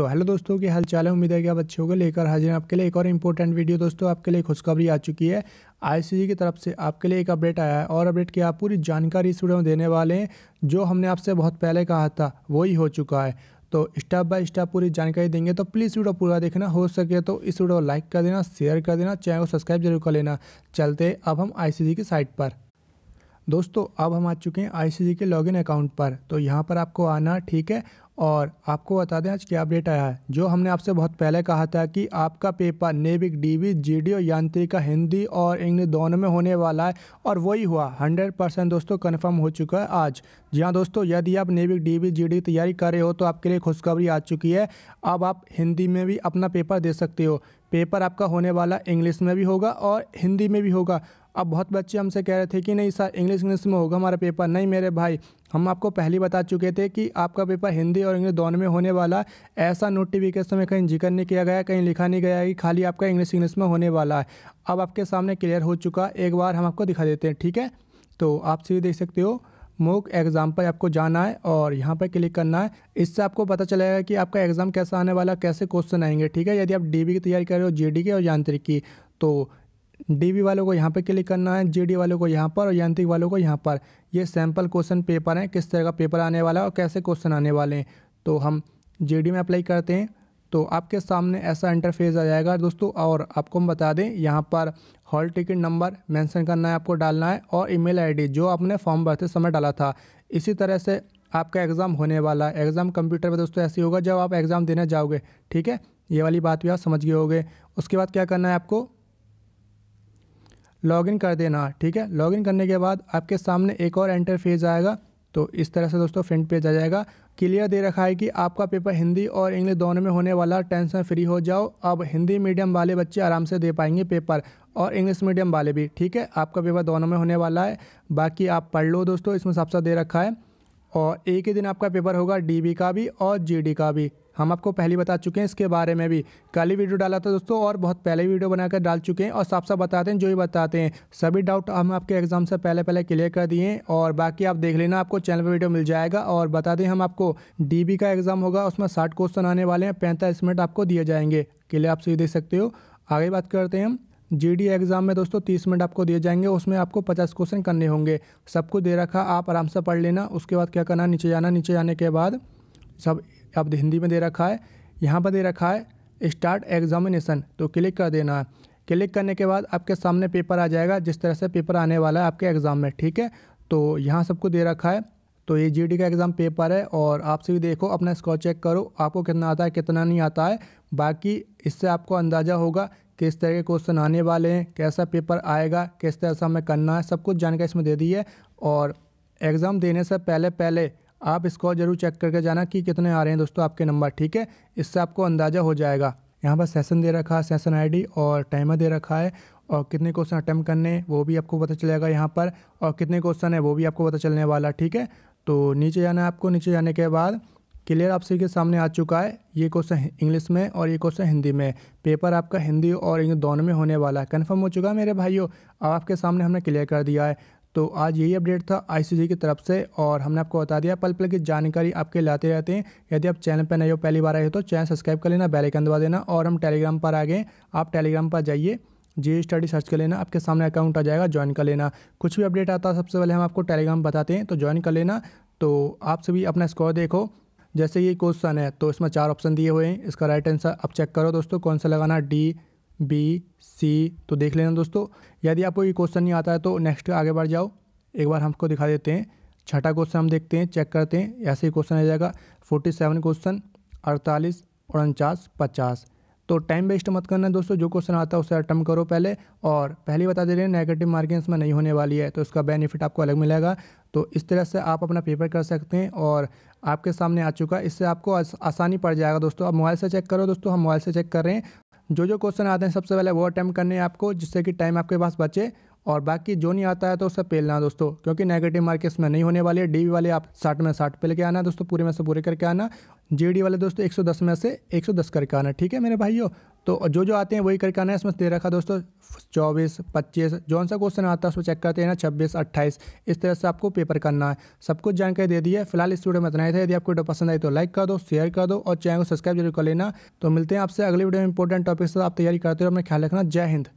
दोस्तों हेलो दोस्तों की हाल चाल है उम्मीद है कि आप अच्छे होंगे लेकर हाजिर आपके लिए एक और इंपॉर्टेंट वीडियो दोस्तों आपके लिए खुशखबरी आ चुकी है आईसीजी की तरफ से आपके लिए एक अपडेट आया है और अपडेट की आप पूरी जानकारी इस वीडियो में देने वाले हैं जो हमने आपसे बहुत पहले कहा था वही हो चुका है तो स्टेप बाय स्टेप पूरी जानकारी देंगे तो प्लीज़ वीडियो पूरा देखना हो सके तो इस वीडियो को लाइक कर देना शेयर कर देना चैनल को सब्सक्राइब जरूर कर लेना चलते अब हम आई की साइट पर दोस्तों अब हम आ चुके हैं आई के लॉगिन अकाउंट पर तो यहाँ पर आपको आना ठीक है और आपको बता दें आज क्या अपडेट आया है जो हमने आपसे बहुत पहले कहा था कि आपका पेपर नेविक डीवी जीडीओ यांत्रिक यांत्रिका हिंदी और इंग्लिश दोनों में होने वाला है और वही हुआ 100 परसेंट दोस्तों कन्फर्म हो चुका है आज जी हाँ दोस्तों यदि आप नेविक डीवी जीडी की तैयारी कर रहे हो तो आपके लिए खुशखबरी आ चुकी है अब आप हिंदी में भी अपना पेपर दे सकते हो पेपर आपका होने वाला इंग्लिश में भी होगा और हिंदी में भी होगा अब बहुत बच्चे हमसे कह रहे थे कि नहीं सर इंग्लिश इंग्लिश में होगा हमारा पेपर नहीं मेरे भाई हम आपको पहले बता चुके थे कि आपका पेपर हिंदी और इंग्लिश दोनों में होने वाला ऐसा नोटिफिकेशन में कहीं जिक्र नहीं किया गया कहीं लिखा नहीं गया है कि खाली आपका इंग्लिश इंग्लिश में होने वाला है अब आपके सामने क्लियर हो चुका एक बार हम आपको दिखा देते हैं ठीक है तो आप सीधे देख सकते हो मोक एग्ज़ाम पर आपको जाना है और यहाँ पर क्लिक करना है इससे आपको पता चलेगा कि आपका एग्ज़ाम कैसा आने वाला कैसे क्वेश्चन आएंगे ठीक है यदि आप डीबी की तैयारी कर रहे हो जीडी के और यांत्रिक की तो डीबी वालों को यहाँ पे क्लिक करना है जीडी वालों को यहाँ पर और यांत्रिक वालों को यहाँ पर ये सैम्पल क्वेश्चन पेपर हैं किस तरह का पेपर आने वाला है और कैसे क्वेश्चन आने वाले हैं तो हम जीडी में अप्लाई करते हैं तो आपके सामने ऐसा इंटरफेस आ जाएगा दोस्तों और आपको हम बता दें यहाँ पर हॉल टिकट नंबर मैंसन करना है आपको डालना है और ई मेल जो आपने फॉर्म भरते समय डाला था इसी तरह से आपका एग्ज़ाम होने वाला है एग्ज़ाम कंप्यूटर पर दोस्तों ऐसे होगा जब आप एग्ज़ाम देने जाओगे ठीक है ये वाली बात भी आप समझ गए होगे उसके बाद क्या करना है आपको लॉगिन कर देना ठीक है लॉगिन करने के बाद आपके सामने एक और फेज आएगा तो इस तरह से दोस्तों फ्रंट पेज आ जाएगा क्लियर दे रखा है कि आपका पेपर हिंदी और इंग्लिश दोनों में होने वाला टेंशन फ्री हो जाओ अब हिंदी मीडियम वाले बच्चे आराम से दे पाएंगे पेपर और इंग्लिश मीडियम वाले भी ठीक है आपका पेपर दोनों में होने वाला है बाकी आप पढ़ लो दोस्तों इसमें सबसे दे रखा है और एक ही दिन आपका पेपर होगा डी का भी और जी का भी हम आपको पहले बता चुके हैं इसके बारे में भी कल ही वीडियो डाला था दोस्तों और बहुत पहले वीडियो बनाकर डाल चुके हैं और साफ साफ बताते हैं जो भी बताते हैं सभी डाउट हम आपके एग्जाम से पहले पहले क्लियर कर दिए और बाकी आप देख लेना आपको चैनल पर वीडियो मिल जाएगा और बता दें हम आपको डी का एग्जाम होगा उसमें साठ क्वेश्चन आने वाले हैं पैंतालीस मिनट आपको दिए जाएंगे क्लियर आप सही देख सकते हो आगे बात करते हैं हम जी एग्ज़ाम में दोस्तों तीस मिनट आपको दिए जाएंगे उसमें आपको पचास क्वेश्चन करने होंगे सब कुछ दे रखा आप आराम से पढ़ लेना उसके बाद क्या करना नीचे जाना नीचे जाने के बाद सब अब तो हिंदी में दे रखा है यहाँ पर दे रखा है स्टार्ट एग्जामिनेशन तो क्लिक कर देना है क्लिक करने के बाद आपके सामने पेपर आ जाएगा जिस तरह से पेपर आने वाला है आपके एग्ज़ाम में ठीक है तो यहाँ सबको दे रखा है तो ये जी का एग्ज़ाम पेपर है और आपसे भी देखो अपना स्कोर चेक करो आपको कितना आता है कितना नहीं आता है बाकी इससे आपको अंदाज़ा होगा किस तरह के क्वेश्चन आने वाले हैं कैसा पेपर आएगा किस तरह से हमें करना है सब कुछ जानकारी इसमें दे दी है और एग्ज़ाम देने से पहले पहले आप इसको ज़रूर चेक करके जाना कि कितने आ रहे हैं दोस्तों आपके नंबर ठीक है इससे आपको अंदाज़ा हो जाएगा यहाँ पर सेशन दे रखा है सेशन आईडी और टाइमर दे रखा है और कितने क्वेश्चन अटैम्प्ट करने वो भी आपको पता चलेगा यहाँ पर और कितने क्वेश्चन है वो भी आपको पता चलने वाला ठीक है तो नीचे जाना है आपको नीचे जाने के बाद क्लियर आपसी के सामने आ चुका है ये क्वेश्चन इंग्लिश में और ये क्वेश्चन हिंदी में पेपर आपका हिंदी और इंग्लिश दोनों में होने वाला है कन्फर्म हो चुका है मेरे भाइयों अब आपके सामने हमने क्लियर कर दिया है तो आज यही अपडेट था आईसीजे की तरफ से और हमने आपको बता दिया पल पल की जानकारी आपके लाते रहते हैं यदि आप चैनल पर नए हो पहली बार आए हो तो चैनल सब्सक्राइब कर लेना बेल आइकन दबा देना और हम टेलीग्राम पर आ गए आप टेलीग्राम पर जाइए जी स्टडी सर्च कर लेना आपके सामने अकाउंट आ जाएगा ज्वाइन कर लेना कुछ भी अपडेट आता है सबसे पहले हम आपको टेलीग्राम बताते हैं तो ज्वाइन कर लेना तो आप सभी अपना स्कोर देखो जैसे ये क्वेश्चन है तो इसमें चार ऑप्शन दिए हुए हैं इसका राइट आंसर आप चेक करो दोस्तों कौन सा लगाना डी बी सी तो देख लेना दोस्तों यदि आपको ये क्वेश्चन नहीं आता है तो नेक्स्ट आगे बढ़ जाओ एक बार हमको दिखा देते हैं छठा क्वेश्चन हम देखते हैं चेक करते हैं ऐसे ही क्वेश्चन आ जाएगा फोर्टी सेवन क्वेश्चन अड़तालीस उनचास पचास तो टाइम वेस्ट मत करना दोस्तों जो क्वेश्चन आता है उसे अटम्प करो पहले और पहले बता दे रहे हैं नेगेटिव मार्किंग इसमें नहीं होने वाली है तो इसका बेनिफिट आपको अलग मिलेगा तो इस तरह से आप अपना पेपर कर सकते हैं और आपके सामने आ चुका है इससे आपको आसानी पड़ जाएगा दोस्तों आप मोबाइल से चेक करो दोस्तों हम मोबाइल से चेक कर रहे हैं जो जो क्वेश्चन आते हैं सबसे पहले वो अटैम्प्ट करने हैं आपको जिससे कि टाइम आपके पास बचे और बाकी जो नहीं आता है तो उससे पेलना दोस्तों क्योंकि नेगेटिव मार्क इसमें नहीं होने वाले डी वाले आप साठ में साठ पेल के आना दोस्तों पूरे में से पूरे करके आना जी वाले दोस्तों एक में से एक करके आना ठीक है मेरे भाइयों तो जो जो आते हैं वही करके आना है इसमें दे रखा दोस्तों चौबीस पच्चीस जौन सा क्वेश्चन आता है उसमें चेक करते हैं ना छब्बीस अट्ठाईस इस तरह से आपको पेपर करना है सब कुछ जानकारी दे दी है फिलहाल इस वीडियो में इतना ही था यदि आपको वीडियो पसंद आई तो लाइक कर दो शेयर कर दो और चैनल को सब्सक्राइब जरूर कर लेना तो मिलते हैं आपसे अगले वीडियो में इंपॉर्टेंट टॉपिक से आप तैयारी करते हो अपना ख्याल रखना जय हिंद